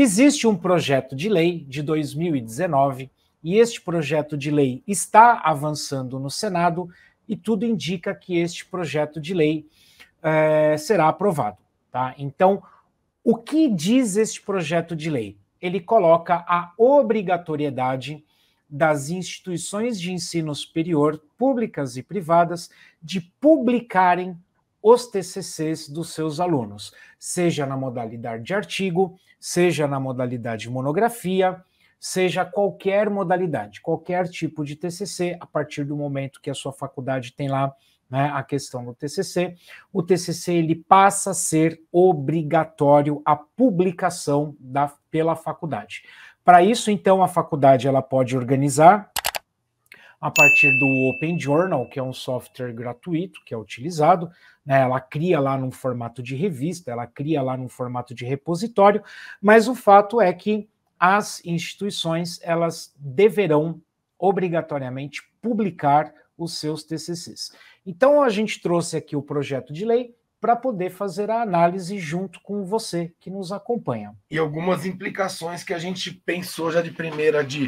Existe um projeto de lei de 2019 e este projeto de lei está avançando no Senado e tudo indica que este projeto de lei é, será aprovado. Tá? Então, o que diz este projeto de lei? Ele coloca a obrigatoriedade das instituições de ensino superior, públicas e privadas, de publicarem os TCCs dos seus alunos, seja na modalidade de artigo, seja na modalidade monografia, seja qualquer modalidade, qualquer tipo de TCC, a partir do momento que a sua faculdade tem lá né, a questão do TCC, o TCC ele passa a ser obrigatório a publicação da, pela faculdade. Para isso, então, a faculdade ela pode organizar a partir do Open Journal, que é um software gratuito que é utilizado. Né? Ela cria lá num formato de revista, ela cria lá num formato de repositório, mas o fato é que as instituições elas deverão obrigatoriamente publicar os seus TCCs. Então a gente trouxe aqui o projeto de lei para poder fazer a análise junto com você que nos acompanha. E algumas implicações que a gente pensou já de primeira de,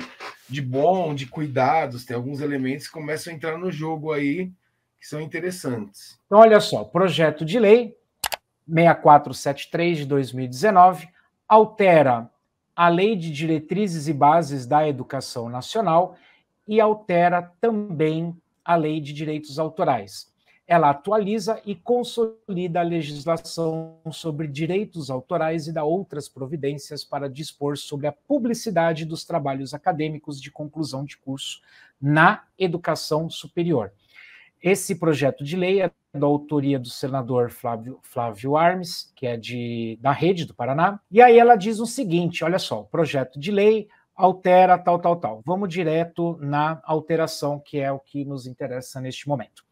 de bom, de cuidados, tem alguns elementos que começam a entrar no jogo aí que são interessantes. Então, olha só, projeto de lei 6473 de 2019 altera a Lei de Diretrizes e Bases da Educação Nacional e altera também a Lei de Direitos Autorais. Ela atualiza e consolida a legislação sobre direitos autorais e dá outras providências para dispor sobre a publicidade dos trabalhos acadêmicos de conclusão de curso na educação superior. Esse projeto de lei é da autoria do senador Flávio, Flávio Armes, que é de, da Rede do Paraná. E aí ela diz o seguinte: olha só, o projeto de lei altera tal, tal, tal. Vamos direto na alteração, que é o que nos interessa neste momento.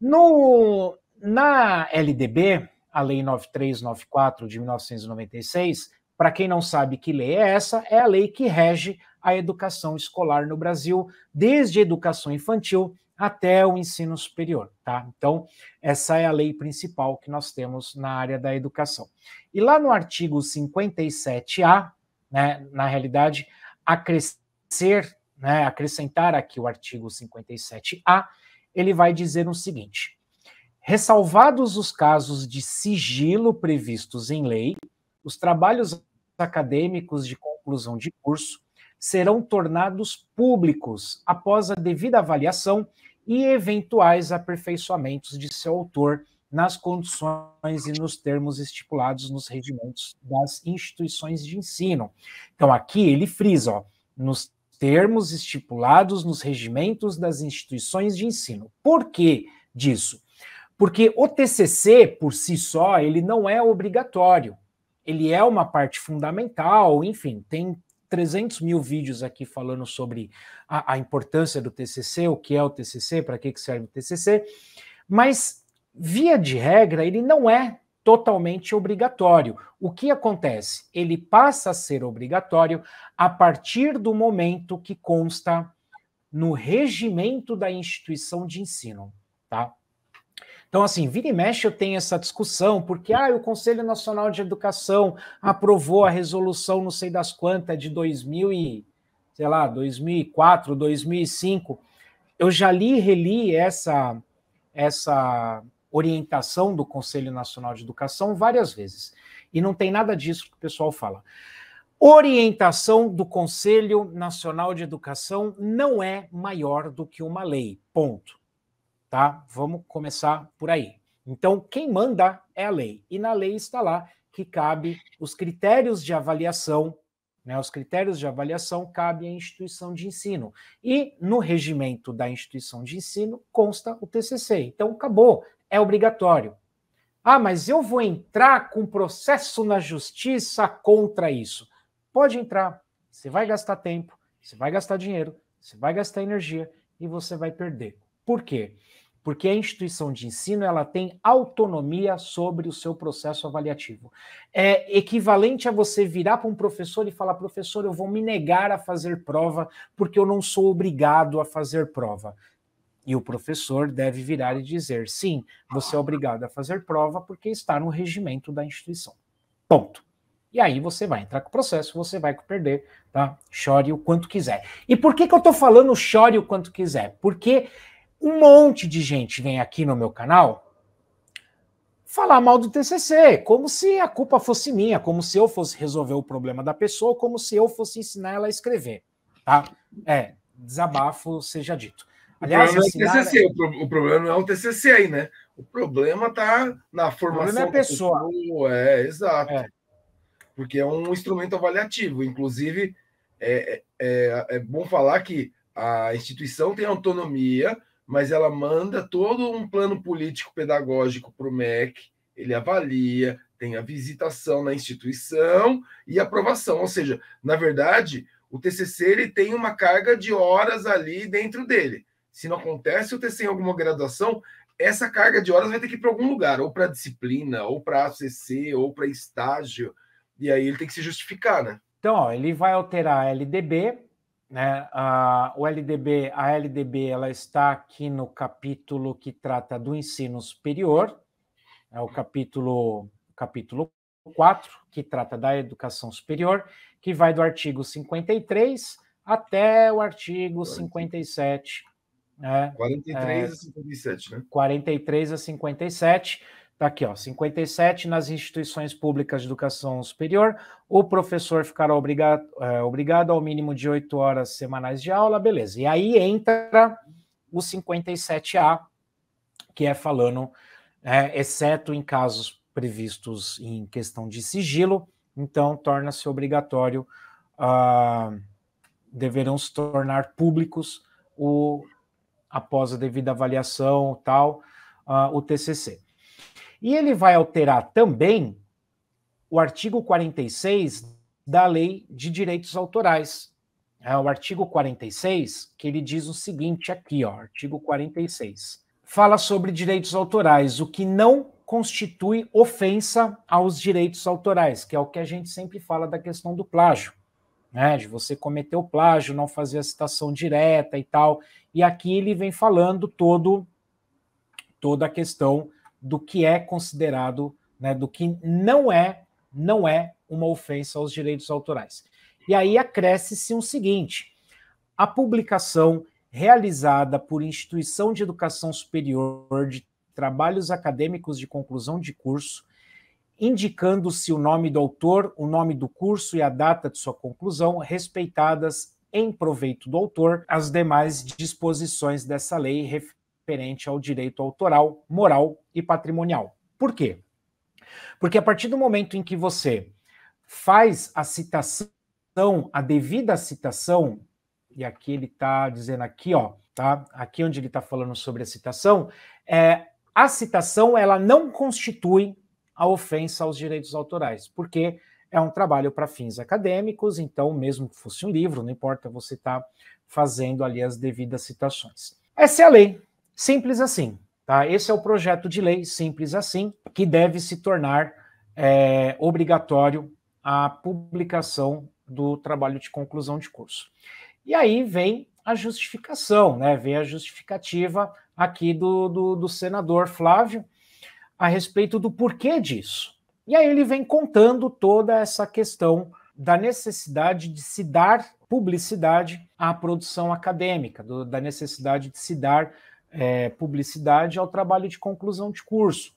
No, na LDB, a Lei 9394 de 1996, para quem não sabe que lei é essa, é a lei que rege a educação escolar no Brasil, desde a educação infantil até o ensino superior, tá? Então, essa é a lei principal que nós temos na área da educação. E lá no artigo 57A, né, na realidade, acrescer, né, acrescentar aqui o artigo 57A, ele vai dizer o seguinte: ressalvados os casos de sigilo previstos em lei, os trabalhos acadêmicos de conclusão de curso serão tornados públicos após a devida avaliação e eventuais aperfeiçoamentos de seu autor nas condições e nos termos estipulados nos regimentos das instituições de ensino. Então, aqui ele frisa, ó, nos termos estipulados nos regimentos das instituições de ensino. Por que disso? Porque o TCC, por si só, ele não é obrigatório. Ele é uma parte fundamental, enfim, tem 300 mil vídeos aqui falando sobre a, a importância do TCC, o que é o TCC, para que, que serve o TCC, mas, via de regra, ele não é totalmente obrigatório. O que acontece? Ele passa a ser obrigatório a partir do momento que consta no regimento da instituição de ensino, tá? Então, assim, vira e mexe eu tenho essa discussão, porque ah, o Conselho Nacional de Educação aprovou a resolução, não sei das quantas, de 2000 e, sei lá, 2004, 2005. Eu já li e reli essa, essa orientação do Conselho Nacional de Educação várias vezes. E não tem nada disso que o pessoal fala. Orientação do Conselho Nacional de Educação não é maior do que uma lei. Ponto. Tá? Vamos começar por aí. Então, quem manda é a lei. E na lei está lá que cabe os critérios de avaliação, né? Os critérios de avaliação cabe à instituição de ensino. E no regimento da instituição de ensino consta o TCC. Então, acabou é obrigatório. Ah, mas eu vou entrar com processo na justiça contra isso. Pode entrar. Você vai gastar tempo, você vai gastar dinheiro, você vai gastar energia e você vai perder. Por quê? Porque a instituição de ensino ela tem autonomia sobre o seu processo avaliativo. É equivalente a você virar para um professor e falar: professor, eu vou me negar a fazer prova porque eu não sou obrigado a fazer prova. E o professor deve virar e dizer: sim, você é obrigado a fazer prova porque está no regimento da instituição. Ponto. E aí você vai entrar com o processo, você vai perder, tá? Chore o quanto quiser. E por que, que eu estou falando chore o quanto quiser? Porque um monte de gente vem aqui no meu canal falar mal do TCC, como se a culpa fosse minha, como se eu fosse resolver o problema da pessoa, como se eu fosse ensinar ela a escrever, tá? É, desabafo seja dito. Aliás, o problema, é o, TCC, é- o problema não é o TCC aí, né? O problema está na formação. O problema é a pessoa. pessoa. É, exato. É. Porque é um instrumento avaliativo. Inclusive, é, é, é, é bom falar que a instituição tem autonomia, mas ela manda todo um plano político pedagógico para o MEC, ele avalia, tem a visitação na instituição e aprovação. Ou seja, na verdade, o TCC ele tem uma carga de horas ali dentro dele. Se não acontece, o TCC em alguma graduação, essa carga de horas vai ter que ir para algum lugar, ou para disciplina, ou para ACC, ou para estágio, e aí ele tem que se justificar, né? Então, ó, ele vai alterar a LDB, né? A, o LDB, a LDB, ela está aqui no capítulo que trata do ensino superior, é o capítulo capítulo 4, que trata da educação superior, que vai do artigo 53 até o artigo 57 é, 43 é, a 57, né? 43 a 57. Está aqui, ó, 57 nas instituições públicas de educação superior. O professor ficará obrigado, é, obrigado ao mínimo de 8 horas semanais de aula, beleza. E aí entra o 57A, que é falando, é, exceto em casos previstos em questão de sigilo, então torna-se obrigatório, ah, deverão se tornar públicos o após a devida avaliação tal, uh, o TCC. E ele vai alterar também o artigo 46 da Lei de Direitos Autorais. É o artigo 46, que ele diz o seguinte aqui, ó, artigo 46. Fala sobre direitos autorais, o que não constitui ofensa aos direitos autorais, que é o que a gente sempre fala da questão do plágio né, de você cometer o plágio, não fazer a citação direta e tal. E aqui ele vem falando todo toda a questão do que é considerado, né, do que não é, não é uma ofensa aos direitos autorais. E aí acresce-se o um seguinte: a publicação realizada por instituição de educação superior de trabalhos acadêmicos de conclusão de curso indicando-se o nome do autor, o nome do curso e a data de sua conclusão, respeitadas em proveito do autor as demais disposições dessa lei referente ao direito autoral, moral e patrimonial. Por quê? Porque a partir do momento em que você faz a citação, a devida citação, e aqui ele está dizendo aqui, ó, tá? Aqui onde ele está falando sobre a citação, é, a citação ela não constitui a ofensa aos direitos autorais, porque é um trabalho para fins acadêmicos, então, mesmo que fosse um livro, não importa, você está fazendo ali as devidas citações. Essa é a lei, simples assim. Tá? Esse é o projeto de lei, simples assim, que deve se tornar é, obrigatório a publicação do trabalho de conclusão de curso. E aí vem a justificação, né? vem a justificativa aqui do, do, do senador Flávio, a respeito do porquê disso. E aí ele vem contando toda essa questão da necessidade de se dar publicidade à produção acadêmica, do, da necessidade de se dar é, publicidade ao trabalho de conclusão de curso.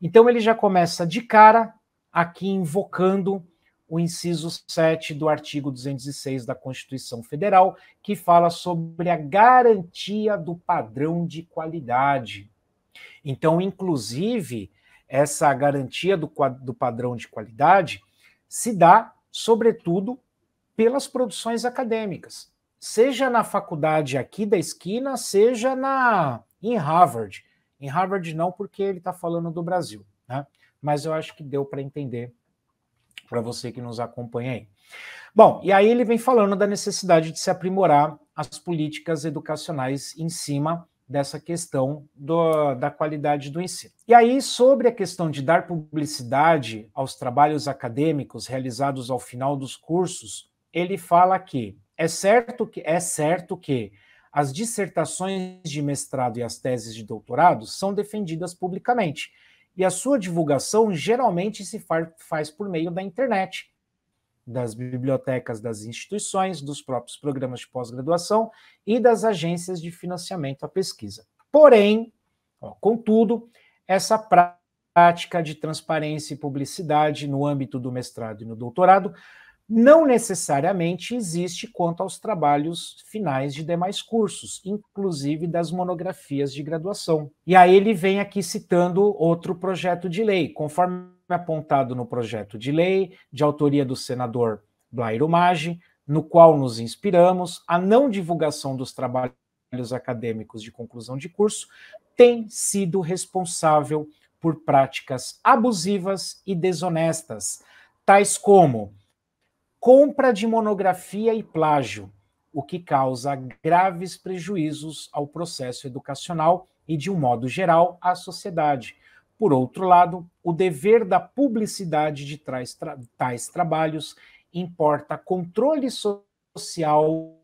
Então ele já começa de cara aqui invocando o inciso 7 do artigo 206 da Constituição Federal, que fala sobre a garantia do padrão de qualidade. Então, inclusive, essa garantia do, do padrão de qualidade se dá, sobretudo, pelas produções acadêmicas, seja na faculdade aqui da esquina, seja na em Harvard. Em Harvard não, porque ele está falando do Brasil, né? Mas eu acho que deu para entender para você que nos acompanha aí. Bom, e aí ele vem falando da necessidade de se aprimorar as políticas educacionais em cima dessa questão do, da qualidade do ensino. E aí, sobre a questão de dar publicidade aos trabalhos acadêmicos realizados ao final dos cursos, ele fala que é certo que, é certo que as dissertações de mestrado e as teses de doutorado são defendidas publicamente, e a sua divulgação geralmente se faz por meio da internet, das bibliotecas das instituições, dos próprios programas de pós-graduação e das agências de financiamento à pesquisa. Porém, ó, contudo, essa prática de transparência e publicidade no âmbito do mestrado e no doutorado não necessariamente existe quanto aos trabalhos finais de demais cursos, inclusive das monografias de graduação. E aí ele vem aqui citando outro projeto de lei, conforme apontado no projeto de lei de autoria do senador Blairo Maggi, no qual nos inspiramos, a não divulgação dos trabalhos acadêmicos de conclusão de curso tem sido responsável por práticas abusivas e desonestas, tais como compra de monografia e plágio, o que causa graves prejuízos ao processo educacional e, de um modo geral, à sociedade, por outro lado, o dever da publicidade de tra tais trabalhos importa controle social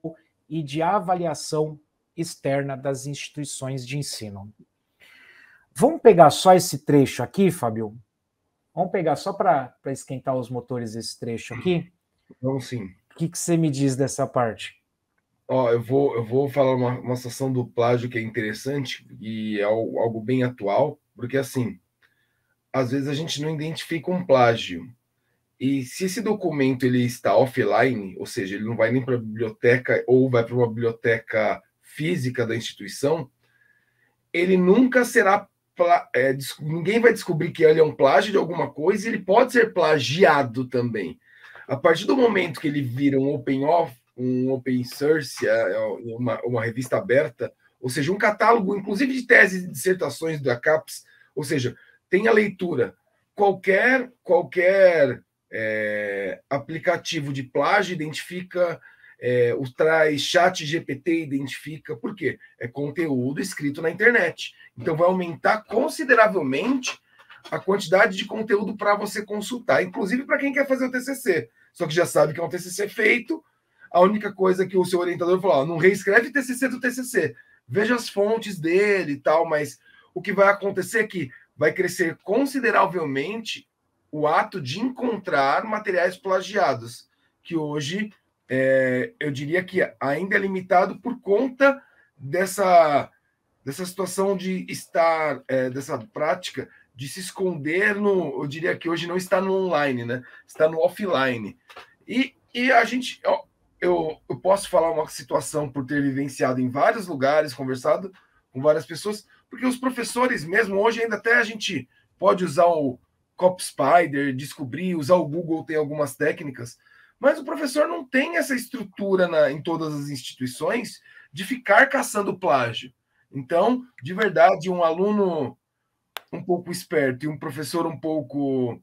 e de avaliação externa das instituições de ensino. Vamos pegar só esse trecho aqui, Fábio? Vamos pegar só para esquentar os motores esse trecho aqui? Vamos sim. O que, que você me diz dessa parte? Ó, eu vou, eu vou falar uma, uma situação do plágio que é interessante e é algo bem atual porque, assim, às vezes a gente não identifica um plágio. E se esse documento ele está offline, ou seja, ele não vai nem para a biblioteca ou vai para uma biblioteca física da instituição, ele nunca será. É, ninguém vai descobrir que ele é um plágio de alguma coisa, e ele pode ser plagiado também. A partir do momento que ele vira um open off, um open source, é, é uma, uma revista aberta, ou seja, um catálogo, inclusive de teses e dissertações da CAPES, ou seja, tem a leitura. Qualquer, qualquer é, aplicativo de plágio identifica, é, o traz chat GPT identifica, por quê? É conteúdo escrito na internet. Então vai aumentar consideravelmente a quantidade de conteúdo para você consultar, inclusive para quem quer fazer o TCC. Só que já sabe que é um TCC feito, a única coisa que o seu orientador falou, não reescreve TCC do TCC, veja as fontes dele e tal, mas o que vai acontecer é que vai crescer consideravelmente o ato de encontrar materiais plagiados, que hoje é, eu diria que ainda é limitado por conta dessa, dessa situação de estar, é, dessa prática de se esconder no, eu diria que hoje não está no online, né? Está no offline. E, e a gente, eu, eu posso falar uma situação por ter vivenciado em vários lugares, conversado com várias pessoas, porque os professores mesmo, hoje ainda até a gente pode usar o Cop Spider, descobrir, usar o Google tem algumas técnicas, mas o professor não tem essa estrutura na, em todas as instituições de ficar caçando plágio. Então, de verdade, um aluno um pouco esperto e um professor um pouco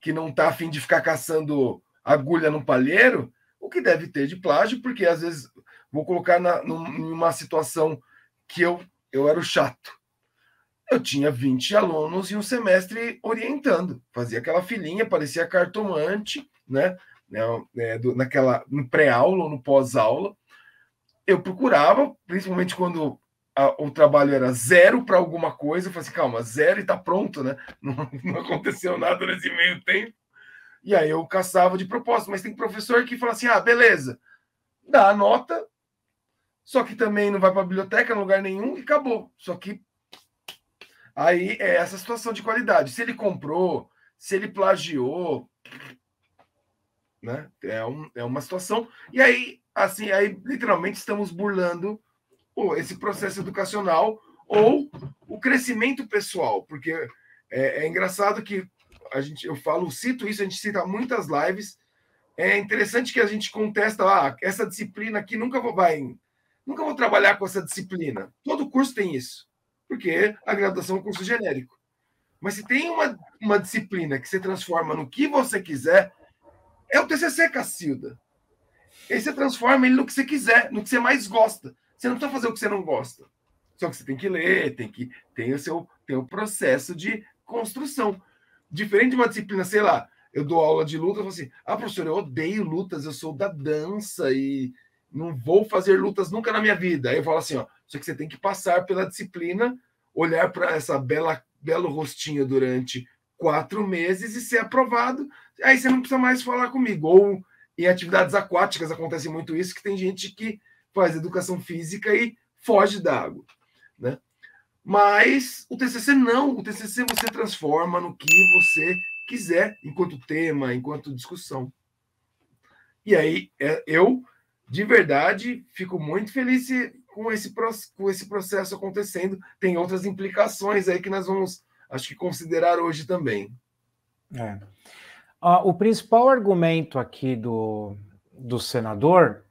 que não está afim de ficar caçando agulha no palheiro, que deve ter de plágio, porque às vezes vou colocar na, numa situação que eu, eu era o chato. Eu tinha 20 alunos e um semestre orientando, fazia aquela filhinha, parecia cartomante, né? né do, naquela, no pré-aula ou no pós-aula. Eu procurava, principalmente quando a, o trabalho era zero para alguma coisa, eu falei assim, calma, zero e tá pronto, né? Não, não aconteceu nada nesse meio tempo. E aí eu caçava de propósito, mas tem professor que fala assim: ah, beleza, dá a nota, só que também não vai para a biblioteca, em lugar nenhum, e acabou. Só que aí é essa situação de qualidade. Se ele comprou, se ele plagiou, né? É, um, é uma situação. E aí, assim, aí literalmente estamos burlando pô, esse processo educacional ou o crescimento pessoal, porque é, é engraçado que a gente, eu falo, cito isso, a gente cita muitas lives. É interessante que a gente contesta, ah, essa disciplina aqui nunca vou, vai, nunca vou trabalhar com essa disciplina. Todo curso tem isso, porque a graduação é um curso genérico. Mas se tem uma, uma disciplina que você transforma no que você quiser, é o TCC, Cacilda. E aí você transforma ele no que você quiser, no que você mais gosta. Você não precisa fazer o que você não gosta. Só que você tem que ler, tem que tem o seu tem o processo de construção. Diferente de uma disciplina, sei lá, eu dou aula de luta, eu falo assim, ah, professor, eu odeio lutas, eu sou da dança e não vou fazer lutas nunca na minha vida. Aí eu falo assim, ó, só que você tem que passar pela disciplina, olhar para essa bela belo rostinho durante quatro meses e ser aprovado. Aí você não precisa mais falar comigo. Ou em atividades aquáticas acontece muito isso, que tem gente que faz educação física e foge da água, né? Mas o TCC não, o TCC você transforma no que você quiser, enquanto tema, enquanto discussão. E aí é, eu, de verdade, fico muito feliz com esse, com esse processo acontecendo. Tem outras implicações aí que nós vamos, acho que, considerar hoje também. É. Ah, o principal argumento aqui do, do senador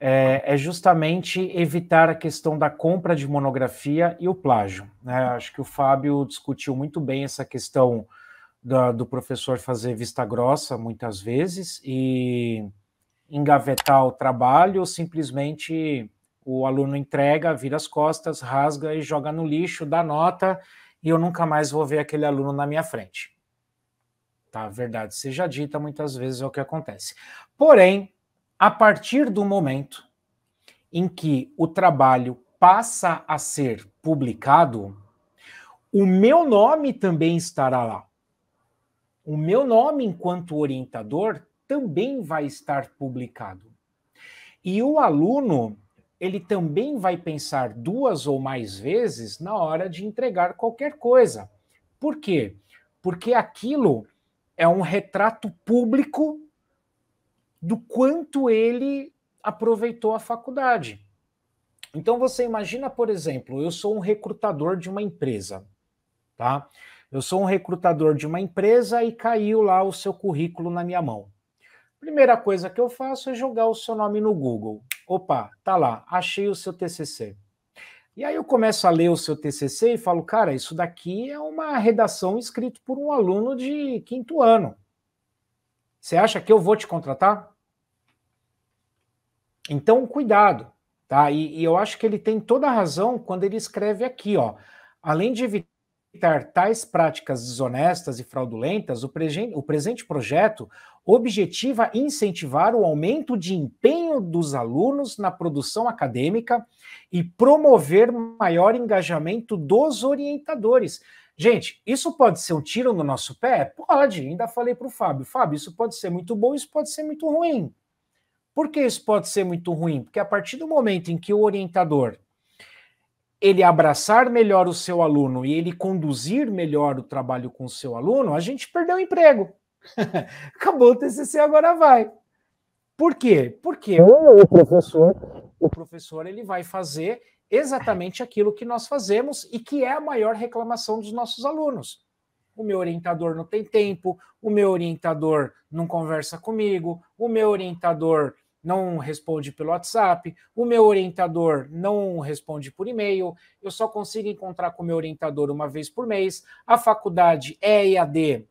é, é, justamente evitar a questão da compra de monografia e o plágio. Né? Acho que o Fábio discutiu muito bem essa questão da, do professor fazer vista grossa muitas vezes e engavetar o trabalho, ou simplesmente o aluno entrega, vira as costas, rasga e joga no lixo, dá nota, e eu nunca mais vou ver aquele aluno na minha frente. Tá, verdade seja dita, muitas vezes é o que acontece. Porém, a partir do momento em que o trabalho passa a ser publicado, o meu nome também estará lá. O meu nome, enquanto orientador, também vai estar publicado. E o aluno, ele também vai pensar duas ou mais vezes na hora de entregar qualquer coisa. Por quê? Porque aquilo é um retrato público do quanto ele aproveitou a faculdade. Então você imagina, por exemplo, eu sou um recrutador de uma empresa, tá? Eu sou um recrutador de uma empresa e caiu lá o seu currículo na minha mão. Primeira coisa que eu faço é jogar o seu nome no Google. Opa, tá lá, achei o seu TCC. E aí eu começo a ler o seu TCC e falo, cara, isso daqui é uma redação escrita por um aluno de quinto ano. Você acha que eu vou te contratar? Então, cuidado, tá? E, e eu acho que ele tem toda a razão quando ele escreve aqui, ó. Além de evitar tais práticas desonestas e fraudulentas, o, o presente projeto objetiva incentivar o aumento de empenho dos alunos na produção acadêmica e promover maior engajamento dos orientadores. Gente, isso pode ser um tiro no nosso pé? Pode, ainda falei para o Fábio. Fábio, isso pode ser muito bom, isso pode ser muito ruim. Por que isso pode ser muito ruim? Porque a partir do momento em que o orientador ele abraçar melhor o seu aluno e ele conduzir melhor o trabalho com o seu aluno, a gente perdeu o emprego. Acabou o TCC, agora vai. Por quê? Porque é, o professor, o professor ele vai fazer exatamente aquilo que nós fazemos e que é a maior reclamação dos nossos alunos. O meu orientador não tem tempo, o meu orientador não conversa comigo, o meu orientador não responde pelo WhatsApp, o meu orientador não responde por e-mail, eu só consigo encontrar com o meu orientador uma vez por mês, a faculdade é EAD,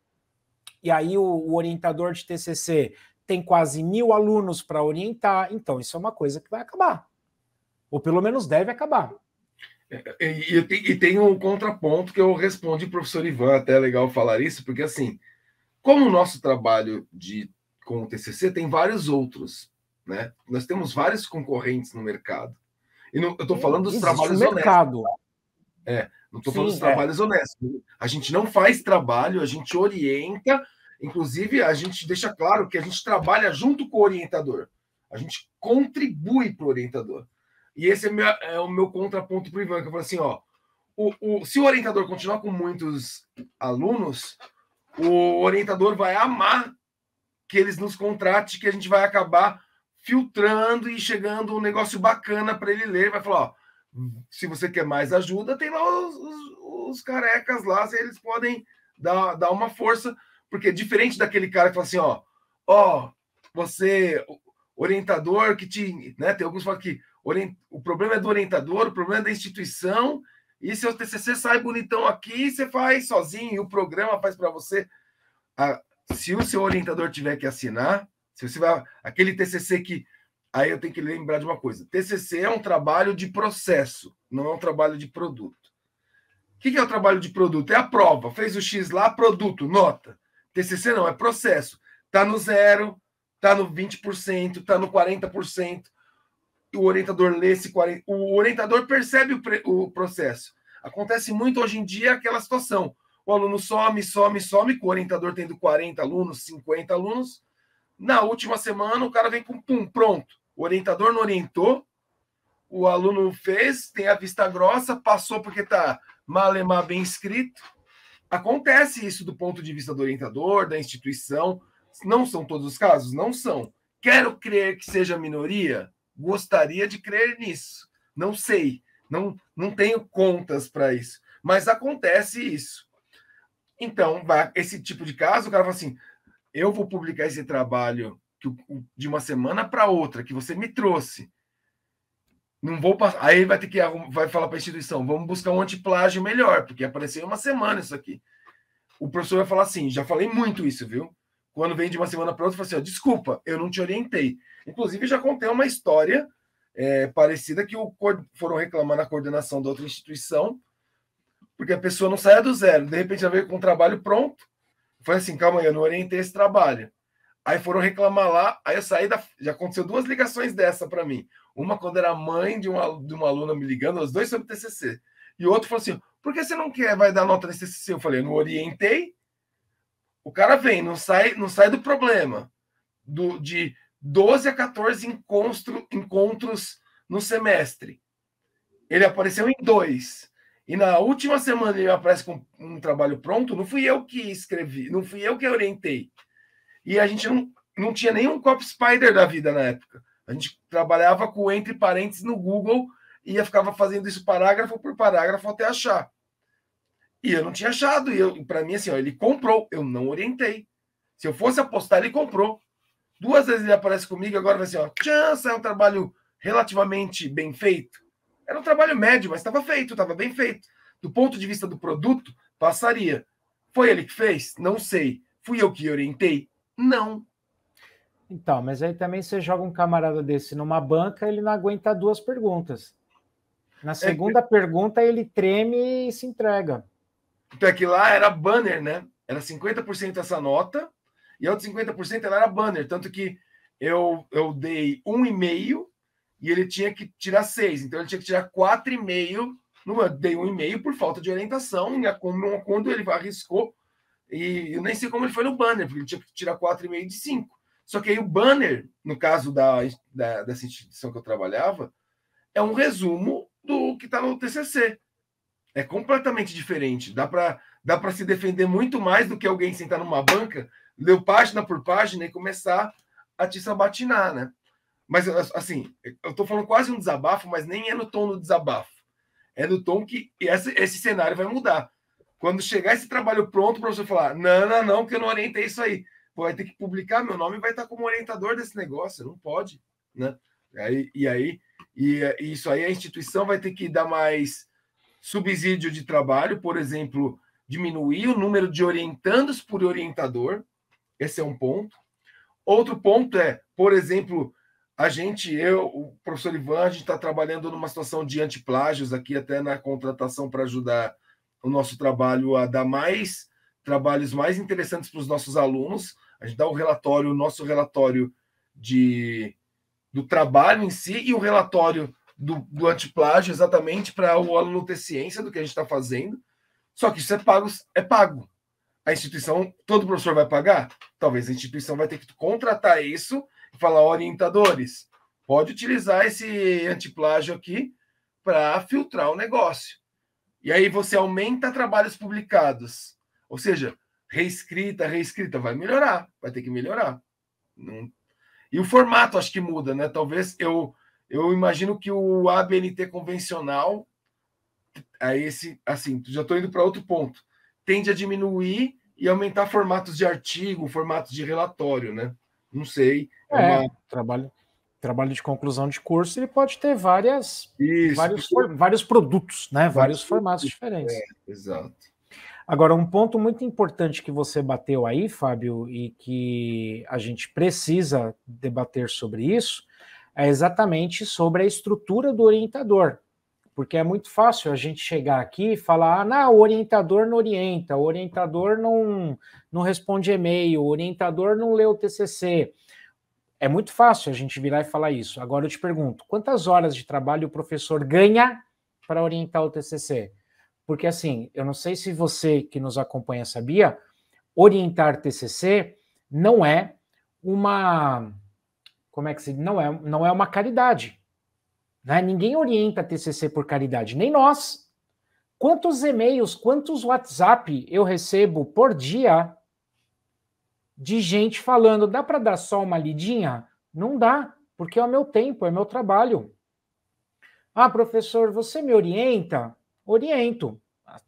e aí o, o orientador de TCC tem quase mil alunos para orientar, então isso é uma coisa que vai acabar, ou pelo menos deve acabar. É, é e, e tem um contraponto que eu respondi, professor Ivan, até é legal falar isso, porque assim, como o nosso trabalho de com o TCC, tem vários outros né? Nós temos vários concorrentes no mercado. E não, eu estou falando dos Existe trabalhos mercado. honestos. É, não estou falando dos é. trabalhos é. honestos. A gente não faz trabalho, a gente orienta, inclusive a gente deixa claro que a gente trabalha junto com o orientador. A gente contribui para o orientador. E esse é, meu, é o meu contraponto para o Ivan, que eu falo assim, ó, o, o, se o orientador continuar com muitos alunos, o orientador vai amar que eles nos contratem, que a gente vai acabar filtrando e chegando um negócio bacana para ele ler. Vai falar: ó, se você quer mais ajuda, tem lá os, os, os carecas lá, eles podem dar, dar uma força, porque diferente daquele cara que fala assim: ó, ó, você, orientador que te. Né, tem alguns que falam que o problema é do orientador, o problema é da instituição. E seu TCC sai bonitão aqui, você faz sozinho, o programa faz para você. Ah, se o seu orientador tiver que assinar, se você vai aquele TCC que aí eu tenho que lembrar de uma coisa. TCC é um trabalho de processo, não é um trabalho de produto. O que é o trabalho de produto? É a prova. Fez o X lá, produto, nota. TCC não, é processo. Tá no zero, tá no 20%, tá no 40%. O orientador lê esse 40%. O orientador percebe o, pre... o processo. Acontece muito hoje em dia aquela situação. O aluno some, some, some, com o orientador tendo 40 alunos, 50 alunos na última semana, o cara vem com pum, pronto. O orientador não orientou, o aluno fez, tem a vista grossa, passou porque está malemar bem escrito. Acontece isso do ponto de vista do orientador, da instituição. Não são todos os casos? Não são. Quero crer que seja minoria? Gostaria de crer nisso. Não sei. Não, não tenho contas para isso. Mas acontece isso. Então, esse tipo de caso, o cara fala assim: eu vou publicar esse trabalho de uma semana para outra que você me trouxe. Não vou passar. Aí vai ter que vai falar para a instituição, vamos buscar um antiplágio melhor, porque apareceu uma semana isso aqui. O professor vai falar assim, já falei muito isso, viu? Quando vem de uma semana para outra, fala assim, ó, desculpa, eu não te orientei. Inclusive, já contei uma história é, parecida que o, foram reclamar na coordenação da outra instituição, porque a pessoa não saia do zero. De repente, ela veio com um trabalho pronto, foi assim, calma aí, eu não orientei esse trabalho. Aí foram reclamar lá, aí eu saí da. Já aconteceu duas ligações dessa para mim. Uma quando era mãe de uma, de uma aluna me ligando, as dois sobre TCC. E o outro falou assim: por que você não quer, vai dar nota nesse TCC? Eu falei: eu não orientei. O cara vem, não sai, não sai do problema. Do, de 12 a 14 encontro, encontros no semestre. Ele apareceu em dois. E na última semana ele aparece com um trabalho pronto, não fui eu que escrevi, não fui eu que orientei. E a gente não, não tinha nenhum copy spider da vida na época. A gente trabalhava com entre parênteses no Google e ia ficava fazendo isso parágrafo por parágrafo até achar. E eu não tinha achado. E para mim, assim, ó, ele comprou, eu não orientei. Se eu fosse apostar, ele comprou. Duas vezes ele aparece comigo, agora vai assim, ó, chance, é um trabalho relativamente bem feito. Era um trabalho médio, mas estava feito, estava bem feito. Do ponto de vista do produto, passaria. Foi ele que fez? Não sei. Fui eu que orientei? Não. Então, mas aí também você joga um camarada desse numa banca, ele não aguenta duas perguntas. Na é segunda é que... pergunta, ele treme e se entrega. Então é que lá era banner, né? Era 50% essa nota, e a outra 50% ela era banner. Tanto que eu, eu dei um e-mail e ele tinha que tirar seis, então ele tinha que tirar quatro e meio, numa, dei um e meio por falta de orientação, e quando ele arriscou, e eu nem sei como ele foi no banner, porque ele tinha que tirar quatro e meio de cinco. Só que aí o banner, no caso da, da dessa instituição que eu trabalhava, é um resumo do que está no TCC. É completamente diferente. Dá para dá para se defender muito mais do que alguém sentar numa banca, ler página por página e começar a te sabatinar, né? Mas, assim, eu estou falando quase um desabafo, mas nem é no tom do desabafo. É no tom que esse, esse cenário vai mudar. Quando chegar esse trabalho pronto para você falar, não, não, não, que eu não orientei isso aí. Pô, vai ter que publicar, meu nome vai estar como orientador desse negócio, não pode, né? Aí, e aí, e, e isso aí a instituição vai ter que dar mais subsídio de trabalho, por exemplo, diminuir o número de orientandos por orientador, esse é um ponto. Outro ponto é, por exemplo, a gente, eu, o professor Ivan, a gente está trabalhando numa situação de antiplágios aqui, até na contratação para ajudar o nosso trabalho a dar mais trabalhos mais interessantes para os nossos alunos. A gente dá o um relatório, o nosso relatório de, do trabalho em si e o relatório do, do antiplágio, exatamente para o aluno ter ciência do que a gente está fazendo. Só que isso é pago, é pago. A instituição, todo professor vai pagar? Talvez a instituição vai ter que contratar isso falar orientadores, pode utilizar esse antiplágio aqui para filtrar o negócio. E aí você aumenta trabalhos publicados. Ou seja, reescrita, reescrita, vai melhorar, vai ter que melhorar. Não... E o formato acho que muda, né? Talvez eu, eu imagino que o ABNT convencional, a esse, assim, já estou indo para outro ponto, tende a diminuir e aumentar formatos de artigo, formatos de relatório, né? Não sei. É, é uma... trabalho, trabalho de conclusão de curso, ele pode ter várias, Isso, vários, porque... vários produtos, né? Vários, vários formatos é, diferentes. É, exato. Agora, um ponto muito importante que você bateu aí, Fábio, e que a gente precisa debater sobre isso, é exatamente sobre a estrutura do orientador porque é muito fácil a gente chegar aqui e falar: ah, não, o orientador não orienta, o orientador não, não responde e-mail, o orientador não lê o TCC. É muito fácil a gente virar e falar isso. Agora eu te pergunto: quantas horas de trabalho o professor ganha para orientar o TCC? Porque, assim, eu não sei se você que nos acompanha sabia, orientar TCC não é uma. Como é que se. Não é, não é uma caridade né? Ninguém orienta TCC por caridade, nem nós. Quantos e-mails, quantos WhatsApp eu recebo por dia de gente falando: dá para dar só uma lidinha? Não dá, porque é o meu tempo, é meu trabalho. Ah, professor, você me orienta? Oriento.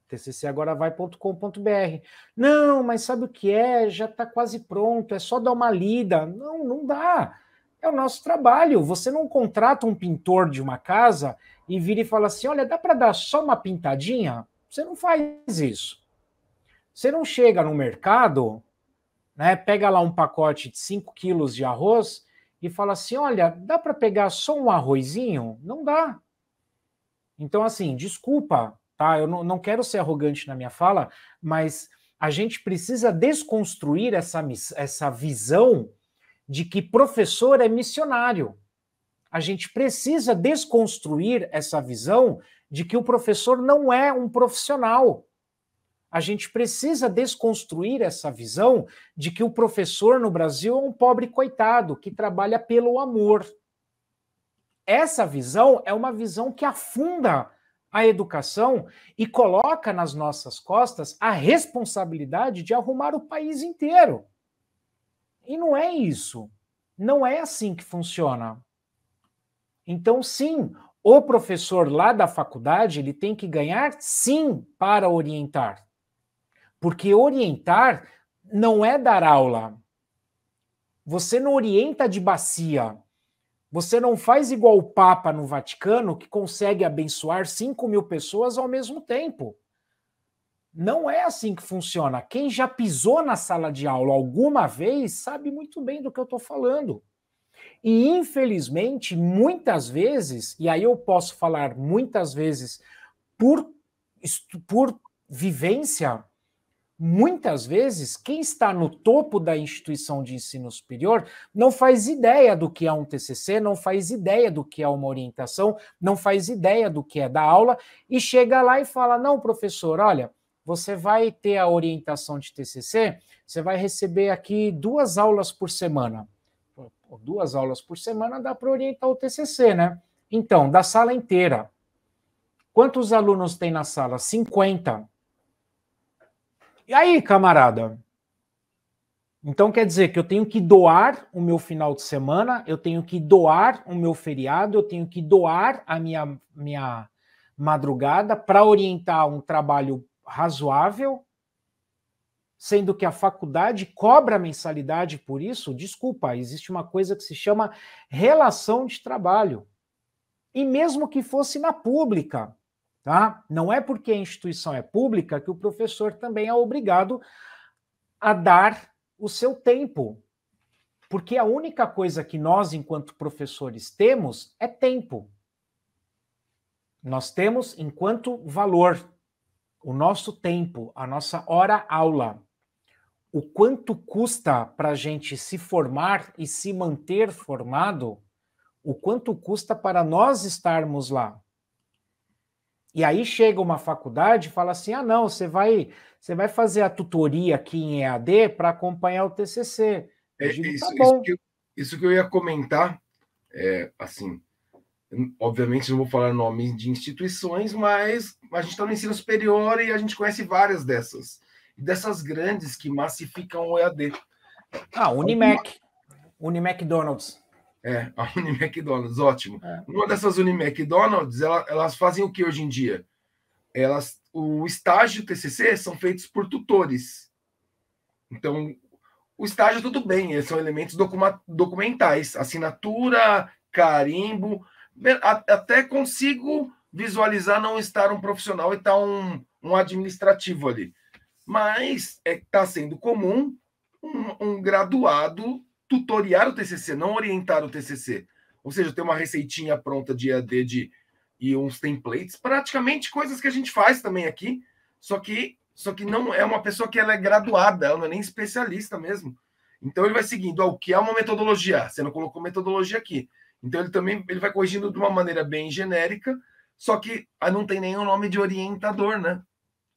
TCC agora vai.com.br. Não, mas sabe o que é? Já está quase pronto, é só dar uma lida. Não, não dá é o nosso trabalho. Você não contrata um pintor de uma casa e vira e fala assim: olha, dá para dar só uma pintadinha? Você não faz isso. Você não chega no mercado, né, pega lá um pacote de 5 quilos de arroz e fala assim: olha, dá para pegar só um arrozinho? Não dá. Então, assim, desculpa, tá? Eu não, não quero ser arrogante na minha fala, mas a gente precisa desconstruir essa, essa visão de que professor é missionário. A gente precisa desconstruir essa visão de que o professor não é um profissional. A gente precisa desconstruir essa visão de que o professor no Brasil é um pobre coitado que trabalha pelo amor. Essa visão é uma visão que afunda a educação e coloca nas nossas costas a responsabilidade de arrumar o país inteiro. E não é isso. Não é assim que funciona. Então, sim, o professor lá da faculdade ele tem que ganhar, sim, para orientar. Porque orientar não é dar aula. Você não orienta de bacia. Você não faz igual o Papa no Vaticano, que consegue abençoar 5 mil pessoas ao mesmo tempo. Não é assim que funciona. Quem já pisou na sala de aula alguma vez sabe muito bem do que eu estou falando. E infelizmente, muitas vezes, e aí eu posso falar muitas vezes por, por vivência, muitas vezes quem está no topo da instituição de ensino superior não faz ideia do que é um TCC, não faz ideia do que é uma orientação, não faz ideia do que é da aula e chega lá e fala: "Não, professor, olha, você vai ter a orientação de TCC, você vai receber aqui duas aulas por semana. Duas aulas por semana dá para orientar o TCC, né? Então, da sala inteira. Quantos alunos tem na sala? 50. E aí, camarada? Então quer dizer que eu tenho que doar o meu final de semana, eu tenho que doar o meu feriado, eu tenho que doar a minha, minha madrugada para orientar um trabalho razoável, sendo que a faculdade cobra mensalidade por isso, desculpa, existe uma coisa que se chama relação de trabalho. E mesmo que fosse na pública, tá? Não é porque a instituição é pública que o professor também é obrigado a dar o seu tempo. Porque a única coisa que nós, enquanto professores, temos é tempo. Nós temos enquanto valor, o nosso tempo, a nossa hora aula, o quanto custa para a gente se formar e se manter formado, o quanto custa para nós estarmos lá. E aí chega uma faculdade e fala assim: ah, não, você vai, você vai fazer a tutoria aqui em EAD para acompanhar o TCC. é, isso, tá isso, que eu, isso, que eu, ia comentar, é, assim, obviamente não vou falar nomes de instituições, mas a gente está no ensino superior e a gente conhece várias dessas. dessas grandes que massificam o EAD. Ah, Unimec. Donalds É, a Donalds ótimo. É. Uma dessas Unimcdonald's, ela, elas fazem o que hoje em dia? Elas, o estágio o TCC são feitos por tutores. Então, o estágio é tudo bem, são elementos documentais, assinatura, carimbo, até consigo visualizar não estar um profissional e estar um, um administrativo ali. Mas está é, tá sendo comum um, um graduado tutoriar o TCC, não orientar o TCC. Ou seja, ter uma receitinha pronta de EAD de, e uns templates, praticamente coisas que a gente faz também aqui, só que só que não é uma pessoa que ela é graduada, ela não é nem especialista mesmo. Então ele vai seguindo ó, o que é uma metodologia. Você não colocou metodologia aqui. Então ele também ele vai corrigindo de uma maneira bem genérica, só que aí ah, não tem nenhum nome de orientador, né?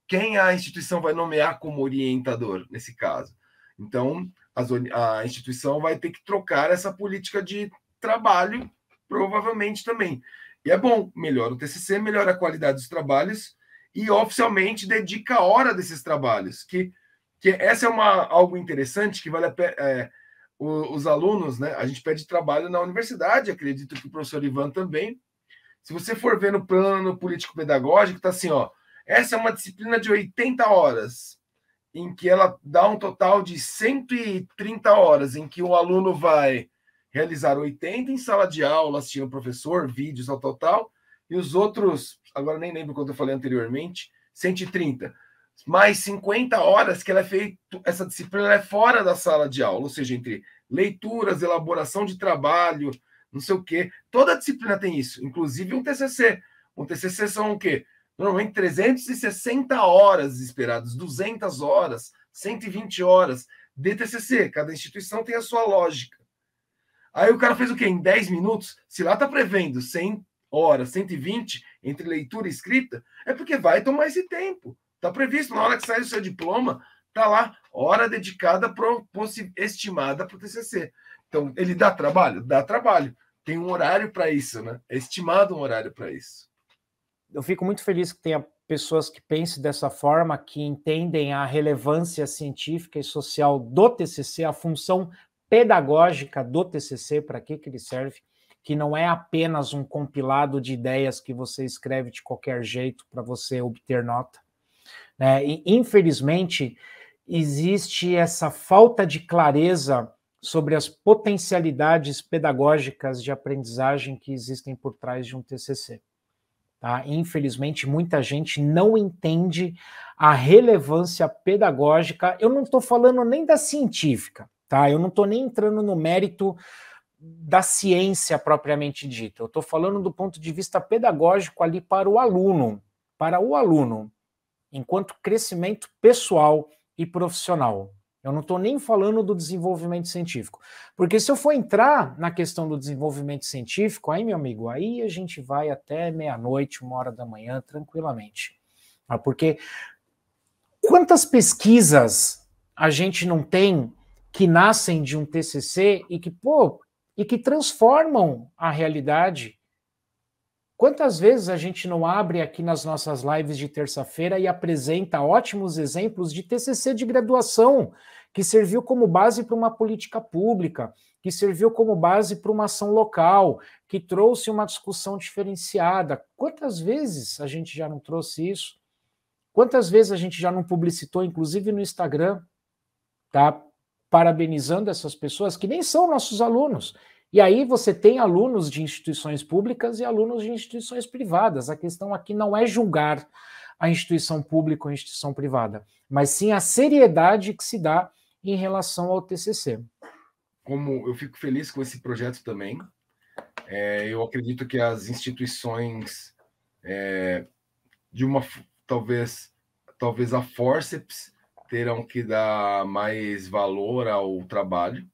Quem a instituição vai nomear como orientador nesse caso? Então as, a instituição vai ter que trocar essa política de trabalho, provavelmente também. E é bom, melhora o TCC, melhora a qualidade dos trabalhos e oficialmente dedica a hora desses trabalhos, que, que essa é uma, algo interessante que vale a pena. É, o, os alunos, né? A gente pede trabalho na universidade, acredito que o professor Ivan também. Se você for ver no plano político-pedagógico, tá assim, ó. Essa é uma disciplina de 80 horas, em que ela dá um total de 130 horas, em que o aluno vai realizar 80 em sala de aula, assistindo o professor, vídeos, ao tal, tal, e os outros, agora nem lembro quanto eu falei anteriormente, 130 mais 50 horas que ela é feito, essa disciplina é fora da sala de aula, ou seja, entre leituras, elaboração de trabalho, não sei o quê. Toda disciplina tem isso, inclusive um TCC. Um TCC são o quê? Normalmente 360 horas esperadas, 200 horas, 120 horas de TCC. Cada instituição tem a sua lógica. Aí o cara fez o quê? Em 10 minutos? Se lá está prevendo 100 horas, 120 entre leitura e escrita, é porque vai tomar esse tempo. Está previsto, na hora que sai o seu diploma, está lá, hora dedicada pro, estimada para o TCC. Então, ele dá trabalho? Dá trabalho. Tem um horário para isso, né? É estimado um horário para isso. Eu fico muito feliz que tenha pessoas que pensem dessa forma, que entendem a relevância científica e social do TCC, a função pedagógica do TCC, para que, que ele serve, que não é apenas um compilado de ideias que você escreve de qualquer jeito para você obter nota né? E, infelizmente, existe essa falta de clareza sobre as potencialidades pedagógicas de aprendizagem que existem por trás de um TCC. Tá? Infelizmente, muita gente não entende a relevância pedagógica. Eu não estou falando nem da científica, tá? Eu não estou nem entrando no mérito da ciência propriamente dita. Eu estou falando do ponto de vista pedagógico ali para o aluno, para o aluno enquanto crescimento pessoal e profissional. Eu não estou nem falando do desenvolvimento científico. Porque se eu for entrar na questão do desenvolvimento científico, aí, meu amigo, aí a gente vai até meia-noite, uma hora da manhã, tranquilamente. Ah, porque quantas pesquisas a gente não tem que nascem de um TCC e que, pô, e que transformam a realidade Quantas vezes a gente não abre aqui nas nossas lives de terça-feira e apresenta ótimos exemplos de TCC de graduação, que serviu como base para uma política pública, que serviu como base para uma ação local, que trouxe uma discussão diferenciada. Quantas vezes a gente já não trouxe isso? Quantas vezes a gente já não publicitou, inclusive no Instagram, tá? Parabenizando essas pessoas que nem são nossos alunos, e aí você tem alunos de instituições públicas e alunos de instituições privadas. A questão aqui não é julgar a instituição pública ou a instituição privada, mas sim a seriedade que se dá em relação ao TCC. Como eu fico feliz com esse projeto também, é, eu acredito que as instituições, é, de uma talvez, talvez a forceps terão que dar mais valor ao trabalho.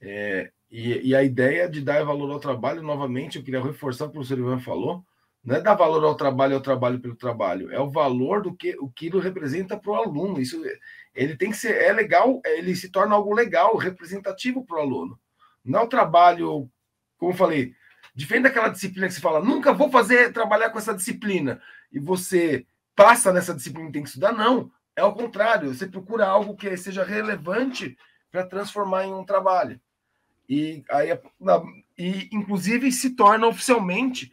É, e, e, a ideia de dar valor ao trabalho, novamente, eu queria reforçar o que o professor Ivan falou, não é dar valor ao trabalho, ao é trabalho pelo trabalho, é o valor do que o que ele representa para o aluno. Isso ele tem que ser, é legal, ele se torna algo legal, representativo para o aluno. Não é o trabalho, como eu falei, defenda aquela disciplina que você fala, nunca vou fazer trabalhar com essa disciplina, e você passa nessa disciplina e tem que estudar, não. É o contrário, você procura algo que seja relevante para transformar em um trabalho. E, aí, na, e inclusive se torna oficialmente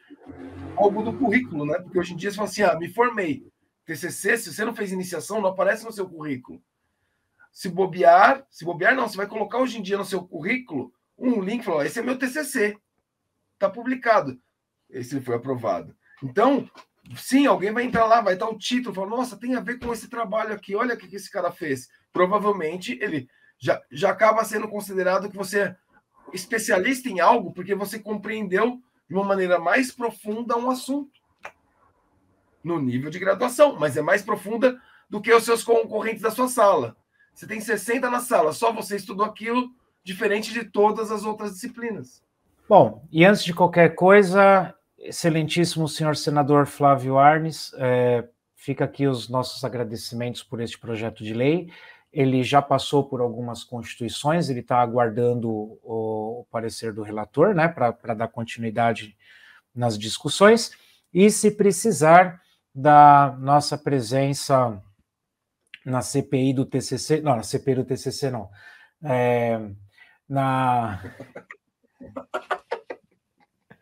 algo do currículo, né? Porque hoje em dia você fala assim, ah, me formei. TCC, se você não fez iniciação, não aparece no seu currículo. Se bobear, se bobear não, você vai colocar hoje em dia no seu currículo um link, falou, esse é meu TCC, tá publicado, esse foi aprovado. Então, sim, alguém vai entrar lá, vai dar o título, falar, nossa, tem a ver com esse trabalho aqui, olha o que esse cara fez. Provavelmente ele já, já acaba sendo considerado que você é especialista em algo porque você compreendeu de uma maneira mais profunda um assunto no nível de graduação, mas é mais profunda do que os seus concorrentes da sua sala. Você tem 60 na sala, só você estudou aquilo, diferente de todas as outras disciplinas. Bom, e antes de qualquer coisa, excelentíssimo senhor senador Flávio Arnes, é, fica aqui os nossos agradecimentos por este projeto de lei ele já passou por algumas constituições, ele está aguardando o, o, parecer do relator, né, para dar continuidade nas discussões, e se precisar da nossa presença na CPI do TCC, não, na CPI do TCC não, é, na...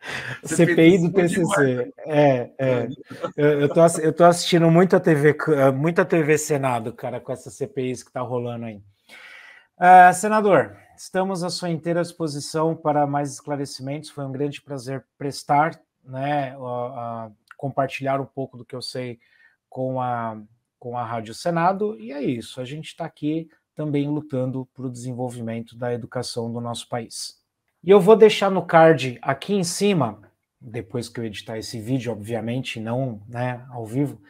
CPI do TCC. É, é. Eu, tô, eu tô assistindo muito a TV, eh, muito a TV Senado, cara, com essas CPIs que tá rolando aí. Uh, senador, estamos à sua inteira disposição para mais esclarecimentos. Foi um grande prazer prestar, né, compartilhar um pouco do que eu sei com a, com a Rádio Senado. E é isso, a gente está aqui também lutando para o desenvolvimento da educação do nosso país. E eu vou deixar no card aqui em cima, depois que eu editar esse vídeo, obviamente, não né, ao vivo,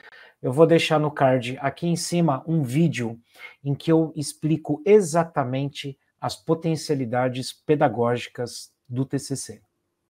eu vou deixar no card aqui em cima um vídeo em que eu explico exatamente as potencialidades pedagógicas do TCC.